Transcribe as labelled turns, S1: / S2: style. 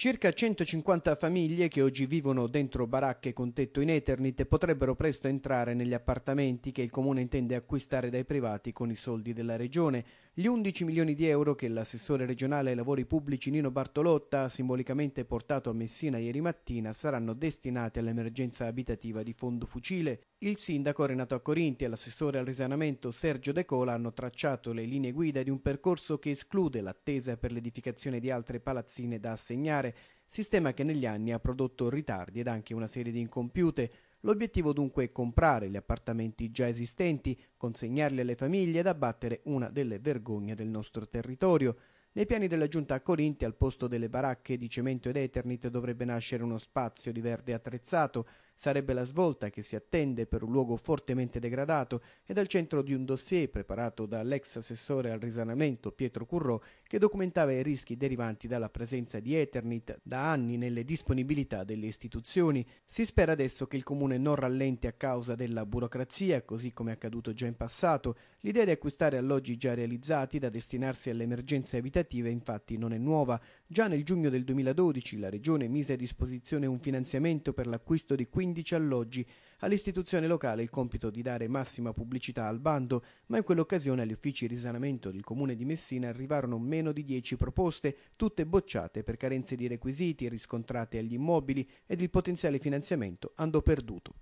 S1: Circa 150 famiglie che oggi vivono dentro baracche con tetto in Eternit potrebbero presto entrare negli appartamenti che il comune intende acquistare dai privati con i soldi della regione. Gli 11 milioni di euro che l'assessore regionale ai lavori pubblici Nino Bartolotta ha simbolicamente portato a Messina ieri mattina saranno destinati all'emergenza abitativa di Fondo Fucile. Il sindaco Renato Accorinti e l'assessore al risanamento Sergio De Cola hanno tracciato le linee guida di un percorso che esclude l'attesa per l'edificazione di altre palazzine da assegnare nucleare, sistema che negli anni ha prodotto ritardi ed anche una serie di incompiute. L'obiettivo dunque è comprare gli appartamenti già esistenti, consegnarli alle famiglie ed abbattere una delle vergogne del nostro territorio. Nei piani della giunta a Corinti, al posto delle baracche di cemento ed Eternit, dovrebbe nascere uno spazio di verde attrezzato Sarebbe la svolta che si attende per un luogo fortemente degradato ed al centro di un dossier preparato dall'ex assessore al risanamento Pietro Currò che documentava i rischi derivanti dalla presenza di Eternit da anni nelle disponibilità delle istituzioni. Si spera adesso che il comune non rallenti a causa della burocrazia, così come è accaduto già in passato. L'idea di acquistare alloggi già realizzati da destinarsi alle emergenze abitative infatti non è nuova. Già nel giugno del 2012 la Regione mise a disposizione un finanziamento per l'acquisto di 15 alloggi all'istituzione locale il compito di dare massima pubblicità al bando, ma in quell'occasione agli uffici di risanamento del comune di Messina arrivarono meno di 10 proposte, tutte bocciate per carenze di requisiti riscontrate agli immobili ed il potenziale finanziamento andò perduto.